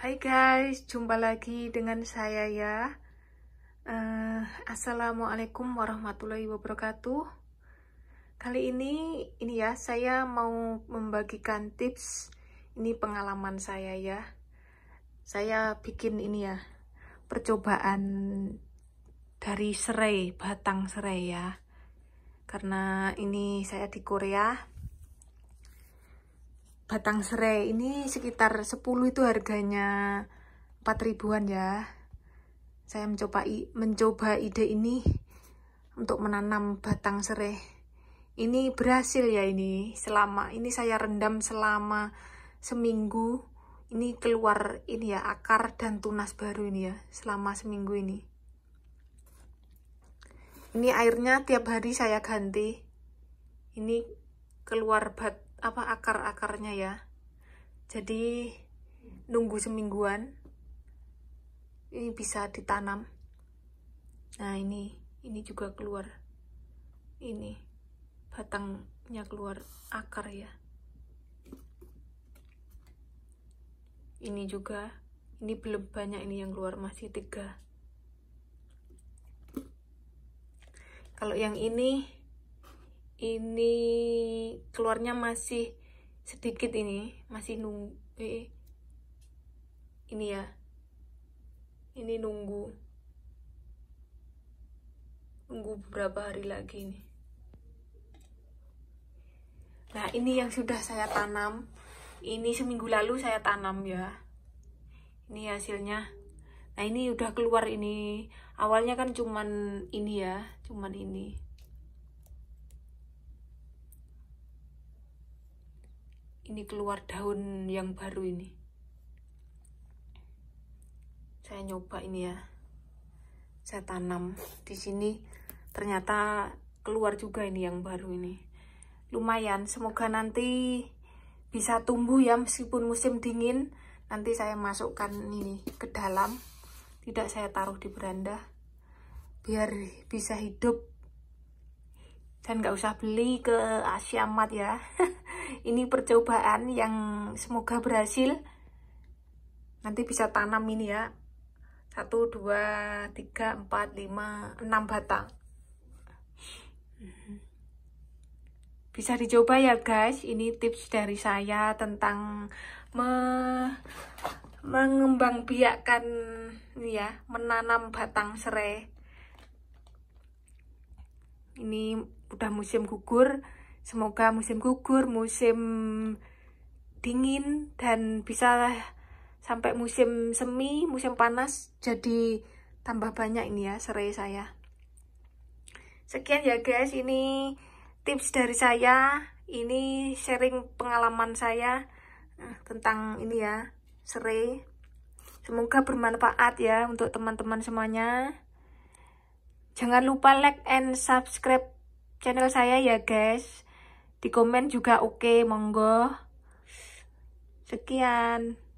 Hai guys, jumpa lagi dengan saya ya. Uh, Assalamualaikum warahmatullahi wabarakatuh. Kali ini, ini ya, saya mau membagikan tips. Ini pengalaman saya ya. Saya bikin ini ya, percobaan dari serai, batang serai ya. Karena ini saya di Korea, batang serai ini sekitar 10 itu harganya 4 ribuan ya saya mencoba mencoba ide ini untuk menanam batang serai ini berhasil ya ini selama ini saya rendam selama seminggu ini keluar ini ya akar dan tunas baru ini ya selama seminggu ini ini airnya tiap hari saya ganti ini keluar bat apa akar-akarnya ya jadi nunggu semingguan ini bisa ditanam nah ini ini juga keluar ini batangnya keluar akar ya ini juga ini belum banyak ini yang keluar masih tiga kalau yang ini ini keluarnya masih sedikit ini masih nunggu eh, ini ya ini nunggu nunggu beberapa hari lagi ini nah ini yang sudah saya tanam ini seminggu lalu saya tanam ya ini hasilnya nah ini udah keluar ini awalnya kan cuman ini ya cuman ini ini keluar daun yang baru ini saya nyoba ini ya saya tanam di sini ternyata keluar juga ini yang baru ini lumayan semoga nanti bisa tumbuh ya meskipun musim dingin nanti saya masukkan ini ke dalam tidak saya taruh di beranda biar bisa hidup dan nggak usah beli ke Asia Mat ya ini percobaan yang semoga berhasil nanti bisa tanam ini ya 1, 2, 3, 4, 5, 6 batang mhm. bisa dicoba ya guys ini tips dari saya tentang me mengembang biakan ya menanam batang serai ini udah musim gugur semoga musim gugur musim dingin dan bisa sampai musim semi musim panas jadi tambah banyak ini ya serai saya sekian ya guys ini tips dari saya ini sharing pengalaman saya eh, tentang ini ya serai semoga bermanfaat ya untuk teman-teman semuanya jangan lupa like and subscribe channel saya ya guys di komen juga oke okay, monggo sekian